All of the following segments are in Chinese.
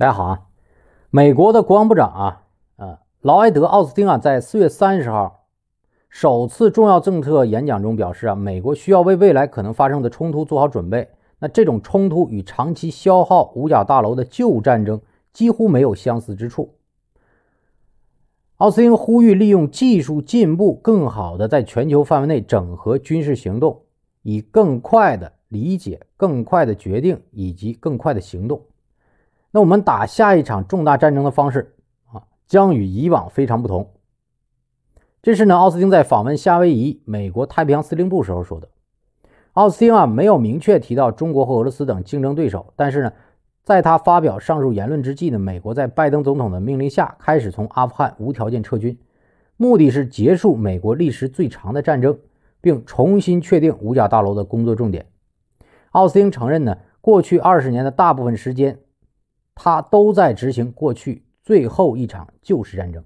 大家好啊，美国的国防部长啊，呃，劳埃德·奥斯汀啊，在四月三十号首次重要政策演讲中表示啊，美国需要为未来可能发生的冲突做好准备。那这种冲突与长期消耗五角大楼的旧战争几乎没有相似之处。奥斯汀呼吁利用技术进步，更好的在全球范围内整合军事行动，以更快的理解、更快的决定以及更快的行动。那我们打下一场重大战争的方式啊，将与以往非常不同。这是呢，奥斯汀在访问夏威夷美国太平洋司令部时候说的。奥斯汀啊，没有明确提到中国和俄罗斯等竞争对手，但是呢，在他发表上述言论之际呢，美国在拜登总统的命令下开始从阿富汗无条件撤军，目的是结束美国历时最长的战争，并重新确定五角大楼的工作重点。奥斯汀承认呢，过去二十年的大部分时间。他都在执行过去最后一场旧式战争。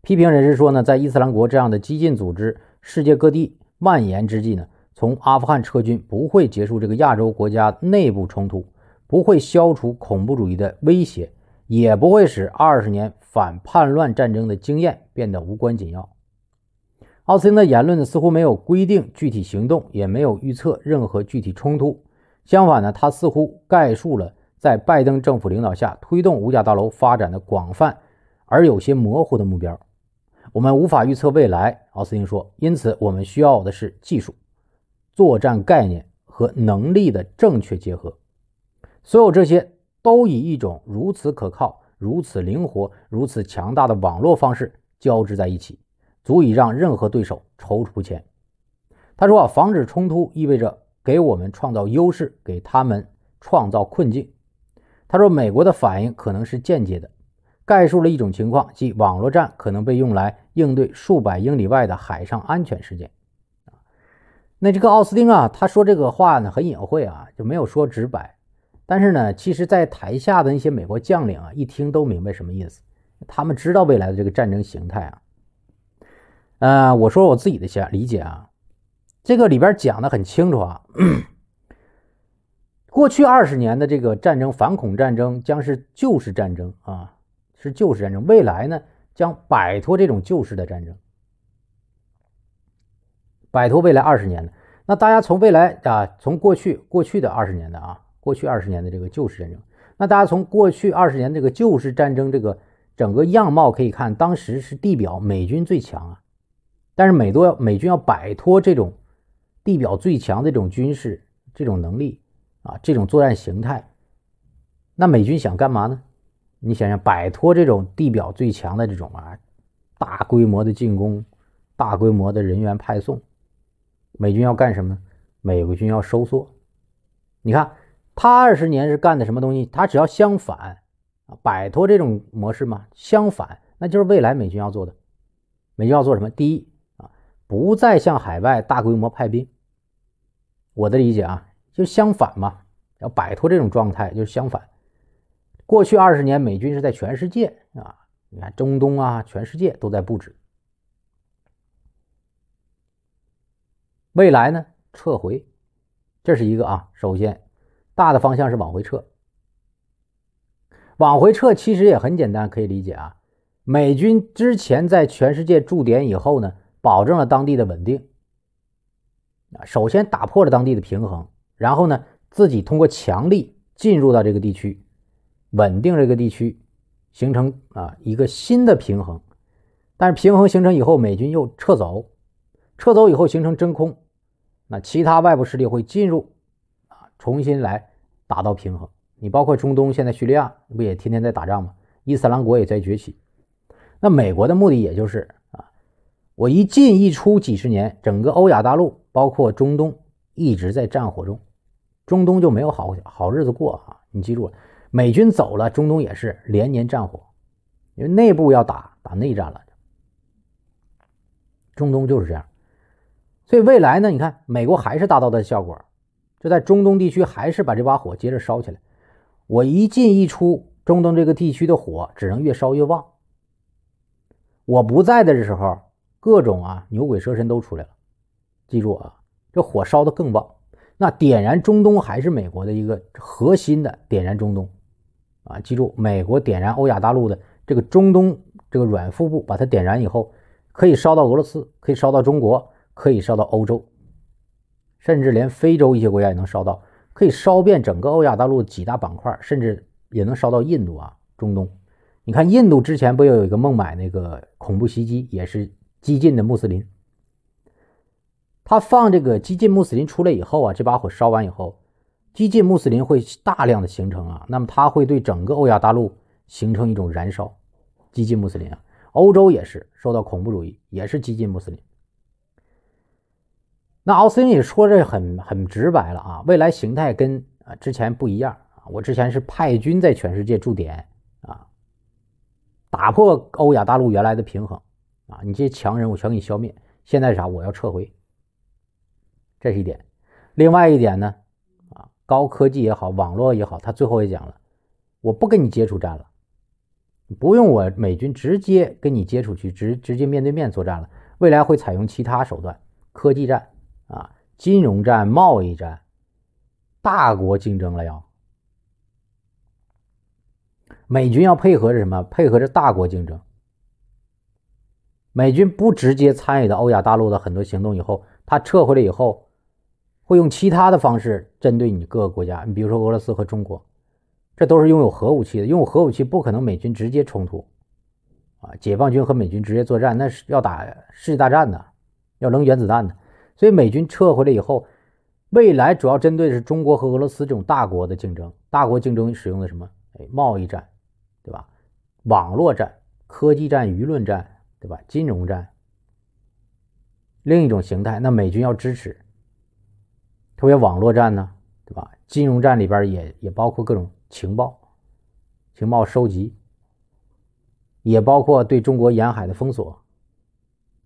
批评人士说呢，在伊斯兰国这样的激进组织世界各地蔓延之际呢，从阿富汗撤军不会结束这个亚洲国家内部冲突，不会消除恐怖主义的威胁，也不会使二十年反叛乱战争的经验变得无关紧要。奥斯汀的言论呢，似乎没有规定具体行动，也没有预测任何具体冲突。相反呢，他似乎概述了在拜登政府领导下推动五角大楼发展的广泛而有些模糊的目标。我们无法预测未来，奥斯汀说。因此，我们需要的是技术、作战概念和能力的正确结合。所有这些都以一种如此可靠、如此灵活、如此强大的网络方式交织在一起，足以让任何对手踌躇不前。他说：“啊，防止冲突意味着。”给我们创造优势，给他们创造困境。他说，美国的反应可能是间接的，概述了一种情况，即网络战可能被用来应对数百英里外的海上安全事件。啊，那这个奥斯汀啊，他说这个话呢很隐晦啊，就没有说直白。但是呢，其实，在台下的那些美国将领啊，一听都明白什么意思。他们知道未来的这个战争形态啊。呃，我说我自己的想理解啊。这个里边讲的很清楚啊，过去二十年的这个战争、反恐战争将是旧式战争啊，是旧式战争。未来呢，将摆脱这种旧式的战争，摆脱未来二十年的。那大家从未来啊，从过去过去的二十年的啊，过去二十年的这个旧式战争，那大家从过去二十年这个旧式战争这个整个样貌可以看，当时是地表美军最强啊，但是美多美军要摆脱这种。地表最强这种军事这种能力啊，这种作战形态，那美军想干嘛呢？你想想，摆脱这种地表最强的这种啊，大规模的进攻，大规模的人员派送，美军要干什么呢？美国军要收缩。你看，他二十年是干的什么东西？他只要相反啊，摆脱这种模式嘛。相反，那就是未来美军要做的。美军要做什么？第一啊，不再向海外大规模派兵。我的理解啊，就相反嘛，要摆脱这种状态就是相反。过去二十年，美军是在全世界啊，你看中东啊，全世界都在布置。未来呢，撤回，这是一个啊。首先，大的方向是往回撤。往回撤其实也很简单，可以理解啊。美军之前在全世界驻点以后呢，保证了当地的稳定。啊，首先打破了当地的平衡，然后呢，自己通过强力进入到这个地区，稳定这个地区，形成啊一个新的平衡。但是平衡形成以后，美军又撤走，撤走以后形成真空，那其他外部势力会进入，啊，重新来达到平衡。你包括中东，现在叙利亚不也天天在打仗吗？伊斯兰国也在崛起。那美国的目的也就是啊，我一进一出几十年，整个欧亚大陆。包括中东一直在战火中，中东就没有好好日子过啊！你记住，美军走了，中东也是连年战火，因为内部要打打内战了。中东就是这样，所以未来呢，你看美国还是达到的效果，就在中东地区还是把这把火接着烧起来。我一进一出，中东这个地区的火只能越烧越旺。我不在的时候，各种啊牛鬼蛇神都出来了。记住啊，这火烧的更旺。那点燃中东还是美国的一个核心的点燃中东啊！记住，美国点燃欧亚大陆的这个中东这个软腹部，把它点燃以后，可以烧到俄罗斯，可以烧到中国，可以烧到欧洲，甚至连非洲一些国家也能烧到，可以烧遍整个欧亚大陆几大板块，甚至也能烧到印度啊！中东，你看印度之前不又有一个孟买那个恐怖袭击，也是激进的穆斯林。他放这个激进穆斯林出来以后啊，这把火烧完以后，激进穆斯林会大量的形成啊，那么他会对整个欧亚大陆形成一种燃烧，激进穆斯林啊，欧洲也是受到恐怖主义，也是激进穆斯林。那奥斯汀也说这很很直白了啊，未来形态跟啊之前不一样啊，我之前是派军在全世界驻点啊，打破欧亚大陆原来的平衡啊，你这些强人我全给你消灭，现在啥我要撤回。这是一点，另外一点呢啊，高科技也好，网络也好，他最后也讲了，我不跟你接触战了，不用我美军直接跟你接触去，直直接面对面作战了，未来会采用其他手段，科技战啊，金融战、贸易战，大国竞争了要。美军要配合着什么？配合着大国竞争。美军不直接参与到欧亚大陆的很多行动以后，他撤回来以后。会用其他的方式针对你各个国家，你比如说俄罗斯和中国，这都是拥有核武器的。拥有核武器不可能美军直接冲突啊！解放军和美军直接作战，那是要打世界大战的，要扔原子弹的。所以美军撤回来以后，未来主要针对的是中国和俄罗斯这种大国的竞争。大国竞争使用的什么？哎，贸易战，对吧？网络战、科技战、舆论战，对吧？金融战。另一种形态，那美军要支持。特别网络战呢，对吧？金融战里边也也包括各种情报，情报收集，也包括对中国沿海的封锁，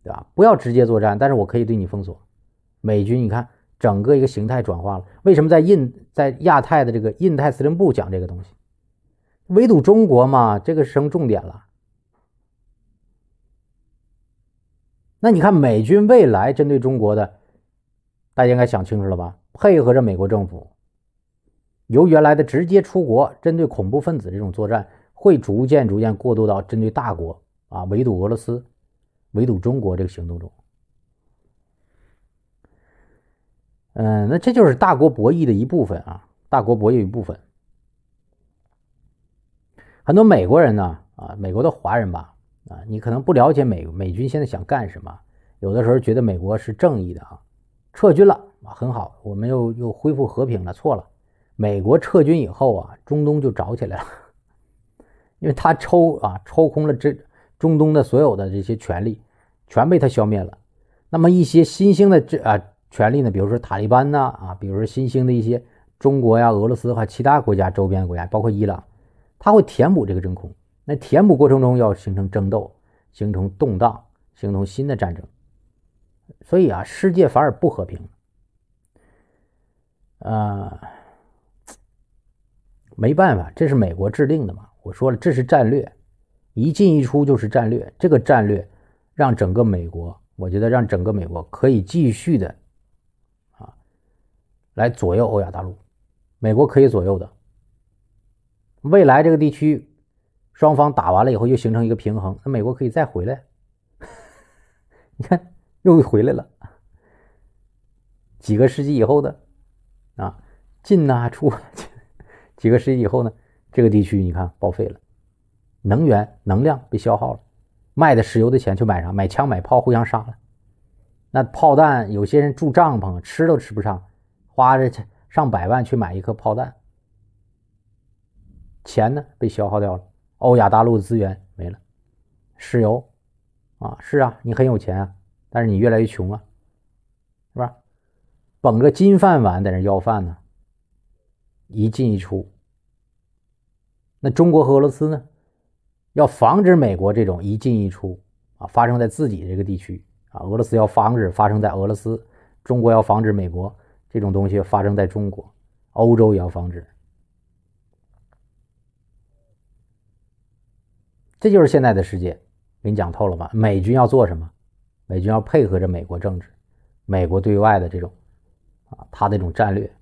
对吧？不要直接作战，但是我可以对你封锁。美军，你看整个一个形态转化了。为什么在印在亚太的这个印太司令部讲这个东西？围堵中国嘛，这个成重点了。那你看美军未来针对中国的，大家应该想清楚了吧？配合着美国政府，由原来的直接出国针对恐怖分子这种作战，会逐渐逐渐过渡到针对大国啊，围堵俄罗斯、围堵中国这个行动中。嗯，那这就是大国博弈的一部分啊，大国博弈一部分。很多美国人呢，啊，美国的华人吧，啊，你可能不了解美美军现在想干什么，有的时候觉得美国是正义的啊。撤军了啊，很好，我们又又恢复和平了。错了，美国撤军以后啊，中东就着起来了，因为他抽啊抽空了这中东的所有的这些权利，全被他消灭了。那么一些新兴的这啊权利呢，比如说塔利班呐啊，比如说新兴的一些中国呀、俄罗斯和其他国家周边的国家，包括伊朗，他会填补这个真空。那填补过程中要形成争斗，形成动荡，形成新的战争。所以啊，世界反而不和平，啊，没办法，这是美国制定的嘛。我说了，这是战略，一进一出就是战略。这个战略让整个美国，我觉得让整个美国可以继续的啊，来左右欧亚大陆，美国可以左右的。未来这个地区双方打完了以后，就形成一个平衡，那美国可以再回来。你看。又回来了，几个世纪以后的，啊，进呐、出，几个世纪以后呢，这个地区你看报废了，能源、能量被消耗了，卖的石油的钱去买啥？买枪、买炮，互相杀了。那炮弹，有些人住帐篷，吃都吃不上，花着上百万去买一颗炮弹，钱呢被消耗掉了。欧亚大陆的资源没了，石油，啊，是啊，你很有钱啊。但是你越来越穷啊，是吧？捧个金饭碗在那要饭呢？一进一出。那中国和俄罗斯呢？要防止美国这种一进一出啊，发生在自己这个地区啊。俄罗斯要防止发生在俄罗斯，中国要防止美国这种东西发生在中国，欧洲也要防止。这就是现在的世界，给你讲透了吧？美军要做什么？美军要配合着美国政治，美国对外的这种啊，他那种战略，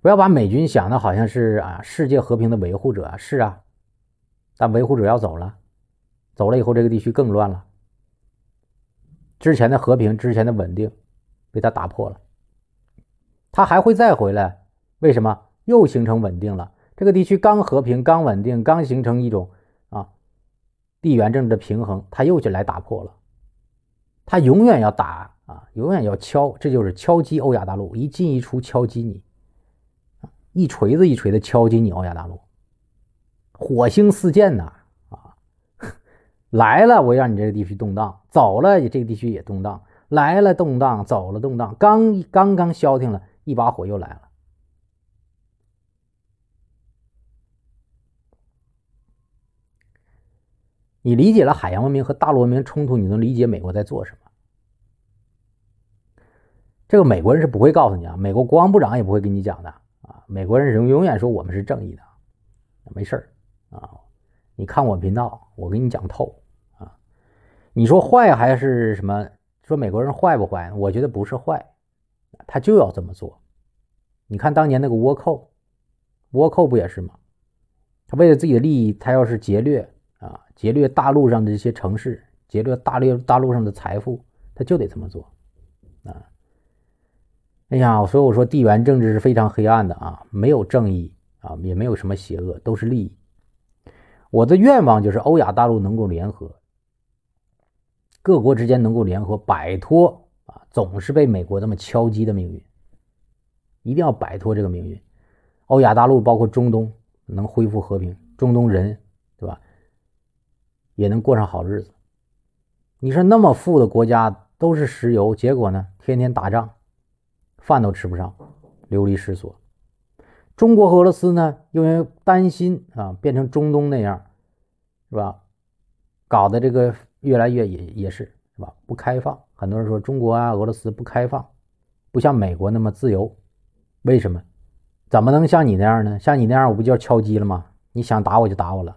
不要把美军想的好像是啊世界和平的维护者。啊，是啊，但维护者要走了，走了以后这个地区更乱了。之前的和平、之前的稳定被他打破了，他还会再回来？为什么又形成稳定了？这个地区刚和平、刚稳定、刚形成一种。地缘政治的平衡，他又就来打破了。他永远要打啊，永远要敲，这就是敲击欧亚大陆，一进一出敲击你，一锤子一锤的敲击你欧亚大陆，火星四溅呐！啊，来了我让你这个地区动荡，走了你这个地区也动荡，来了动荡，走了动荡，刚刚刚消停了一把火又来了。你理解了海洋文明和大陆文明冲突，你能理解美国在做什么？这个美国人是不会告诉你啊，美国国防部长也不会跟你讲的啊。美国人永永远说我们是正义的，没事儿啊。你看我频道，我给你讲透啊。你说坏还是什么？说美国人坏不坏？我觉得不是坏，他就要这么做。你看当年那个倭寇，倭寇不也是吗？他为了自己的利益，他要是劫掠。劫掠大陆上的这些城市，劫掠大陆大陆上的财富，他就得这么做，啊！哎呀，所以我说地缘政治是非常黑暗的啊，没有正义啊，也没有什么邪恶，都是利益。我的愿望就是欧亚大陆能够联合，各国之间能够联合，摆脱啊总是被美国这么敲击的命运，一定要摆脱这个命运。欧亚大陆包括中东能恢复和平，中东人。也能过上好日子。你说那么富的国家都是石油，结果呢，天天打仗，饭都吃不上，流离失所。中国和俄罗斯呢，因为担心啊，变成中东那样，是吧？搞的这个越来越也也是，是吧？不开放。很多人说中国啊、俄罗斯不开放，不像美国那么自由。为什么？怎么能像你那样呢？像你那样，我不就要敲击了吗？你想打我就打我了。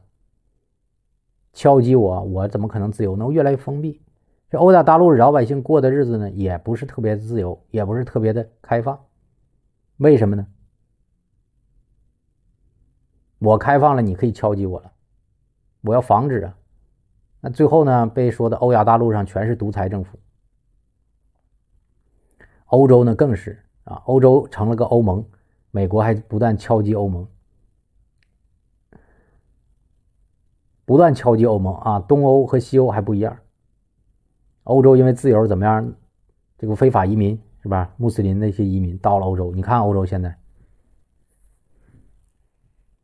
敲击我，我怎么可能自由呢？我越来越封闭。这欧亚大陆老百姓过的日子呢，也不是特别自由，也不是特别的开放。为什么呢？我开放了，你可以敲击我了。我要防止啊。那最后呢，被说的欧亚大陆上全是独裁政府。欧洲呢更是啊，欧洲成了个欧盟，美国还不断敲击欧盟。不断敲击欧盟啊，东欧和西欧还不一样。欧洲因为自由怎么样？这个非法移民是吧？穆斯林那些移民到了欧洲，你看欧洲现在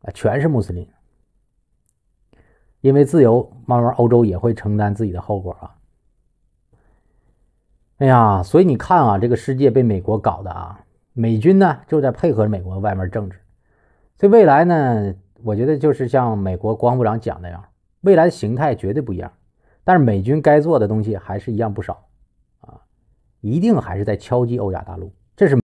啊，全是穆斯林。因为自由，慢慢欧洲也会承担自己的后果啊。哎呀，所以你看啊，这个世界被美国搞的啊，美军呢就在配合美国外面政治。所以未来呢，我觉得就是像美国国防部长讲那样。未来的形态绝对不一样，但是美军该做的东西还是一样不少啊，一定还是在敲击欧亚大陆，这是。